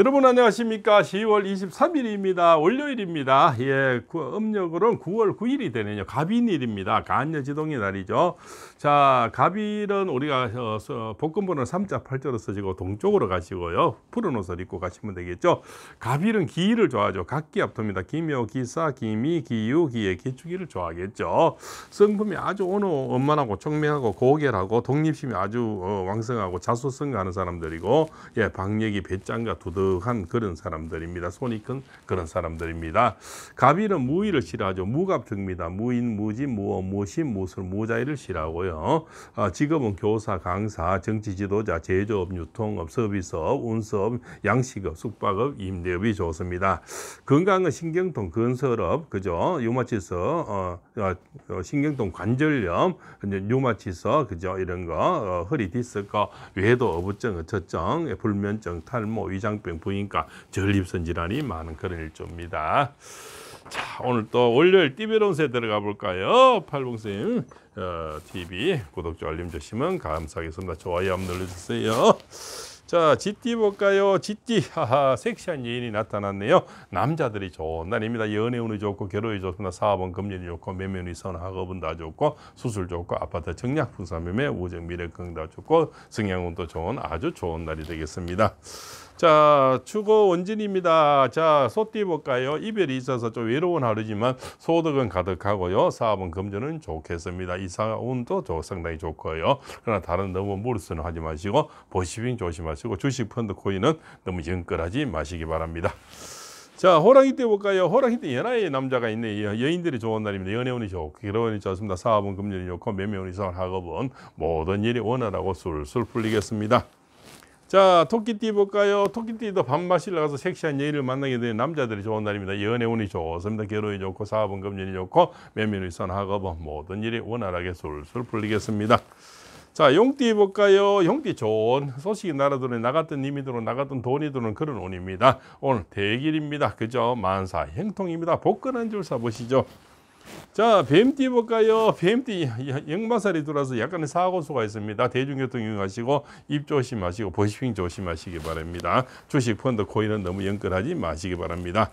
여러분 안녕하십니까 10월 23일입니다 월요일입니다 예 구, 음력으로는 9월 9일이 되네요 갑인일입니다 간녀지동의 날이죠 자 갑일은 우리가 어, 복근번호 3자 8자로 쓰시고 동쪽으로 가시고요 푸른 옷을 입고 가시면 되겠죠 갑일은 기를 좋아하죠 각기 앞톱니다 기묘 기사 기미 기유 기의 기축일을 좋아하겠죠 성품이 아주 어느 엄만하고 총명하고 고결하고 독립심이 아주 어, 왕성하고 자수성가하는 사람들이고 예 박력이 배짱과 두드 넉넉한 그런 사람들입니다. 손이 큰 그런 사람들입니다. 갑인은 무의를 싫어하죠. 무갑등입니다. 무인, 무지, 무어, 무심 무술, 무자의를 싫어하고요. 아, 직업은 교사, 강사, 정치 지도자, 제조업, 유통업, 서비스업, 운수업, 양식업, 숙박업, 임대업이 좋습니다. 건강은 신경통, 근설업, 그죠? 유마치서, 어, 어, 어 신경통 관절염, 유마치서, 그죠? 이런 거, 어, 허리 디스크, 외도 어부증, 어처증 불면증, 탈모, 위장병, 있는 부인과 전립선 질환이 많은 그런 일조입니다. 자 오늘 또 월요일 띠베론세 들어가 볼까요? 팔봉쌤 어, TV 구독자 알림 주시면 감사하겠습니다. 좋아요 한번 눌러주세요. 자, g 띠 볼까요? g 띠 하하, 섹시한 예인이 나타났네요. 남자들이 좋은 날입니다. 연애운이 좋고, 결혼이 좋습니다. 사업은 금년이 좋고, 매매운이 선학업은 다 좋고, 수술 좋고, 아파트 정략 분산매매 우정 미래 건강 다 좋고, 성향운도 좋은 아주 좋은 날이 되겠습니다. 자, 추거 원진입니다. 자, 소띠 볼까요? 이별이 있어서 좀 외로운 하루지만 소득은 가득하고요. 사업은 금전은 좋겠습니다. 이사 운도 상당히 좋고요. 그러나 다른 너무 무리수는 하지 마시고 보시빙 조심하시고 주식 펀드 코인은 너무 영끌하지 마시기 바랍니다. 자 호랑이 때 볼까요? 호랑이 때 연하의 남자가 있네. 요 여인들이 좋은 날입니다. 연애운이 좋고 결혼이 좋습니다. 사업은 금전이 좋고 매매운이 좋고 학업은 모든 일이 원활하고 술술 풀리겠습니다. 자 토끼띠 볼까요? 토끼띠도 밤마시나 가서 섹시한 예의를 만나게 되는 남자들이 좋은 날입니다. 연애 운이 좋습니다. 결혼이 좋고 사업은 금전이 좋고 면밀일선 학업은 뭐 모든 일이 원활하게 술술 풀리겠습니다. 자 용띠 볼까요? 용띠 좋은 소식이 날아들어 나갔던 님이 들어 나갔던 돈이 들어오는 그런 운입니다. 오늘 대길입니다. 그저 만사 행통입니다. 복근한 줄사 보시죠. 자, 뱀띠 볼까요? 뱀띠 역마살이 들어와서 약간의 사고수가 있습니다. 대중교통 이용하시고 입 조심하시고 보시핑 조심하시기 바랍니다. 주식, 펀드, 코인은 너무 연결하지 마시기 바랍니다.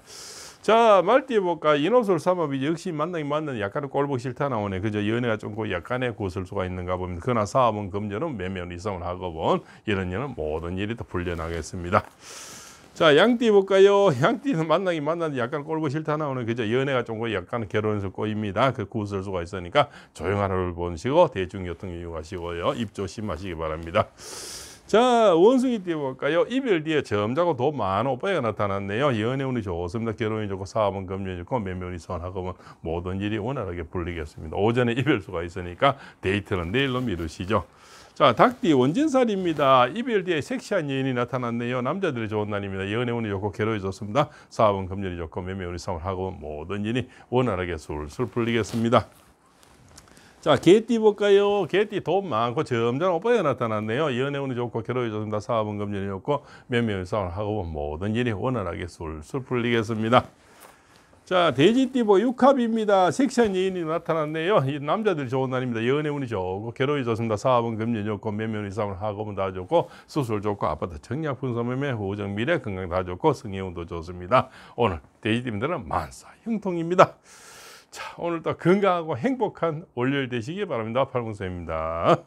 자, 말띠 볼까? 인업솔 삼업이 역시 만나기 맞는 약간의 꼴보기 싫다 나오네. 그저 연애가 좀 약간의 고슬수가 있는가 봅니다. 그러나 사업은 금전은 매매는 이상을 하고 본 이런 일은 모든 일이 더 불려나겠습니다. 자, 양띠 볼까요? 양띠는 만나긴 만나는데 약간 꼴보 싫다 나오는 그죠? 연애가 조금 약간 결혼해서 꼬입니다. 그 구슬 수가 있으니까 조용한 하루를 보시고 대중 교통 이용하시고요. 입 조심하시기 바랍니다. 자, 원숭이 띄워볼까요? 이별 뒤에 점자고 돈 많은 오빠가 나타났네요. 연애운이 좋습니다. 결혼이 좋고, 사업은 금전이 좋고, 매매운이 선하고, 뭐 모든 일이 원활하게 불리겠습니다. 오전에 이별수가 있으니까 데이트는 내일로 미루시죠. 자, 닭띠 원진살입니다. 이별 뒤에 섹시한 여인이 나타났네요. 남자들이 좋은 날입니다. 연애운이 좋고 결혼이 좋습니다. 사업은 금전이 좋고 매매운이 선하고 모든 일이 원활하게 술술 풀리겠습니다. 자, 개띠 볼까요? 개띠 돈 많고 점점 오빠에 나타났네요. 연애운이 좋고 결혼이 좋습니다. 사업은 금전이 좋고 몇명이상을 하고 모든 일이 원활하게 술술 풀리겠습니다. 자, 돼지띠보 육합입니다. 섹션 예인이 나타났네요. 이 남자들 이 좋은 날입니다. 연애운이 좋고 결혼이 좋습니다. 사업은 금전이 좋고 몇명 이상을 하고면 다 좋고 수술 좋고 아파트 청약 분석매매 후정 미래 건강 다 좋고 성의운도 좋습니다. 오늘 돼지띠들은 분 만사 형통입니다. 자, 오늘도 건강하고 행복한 월요일 되시기 바랍니다. 팔공수입니다.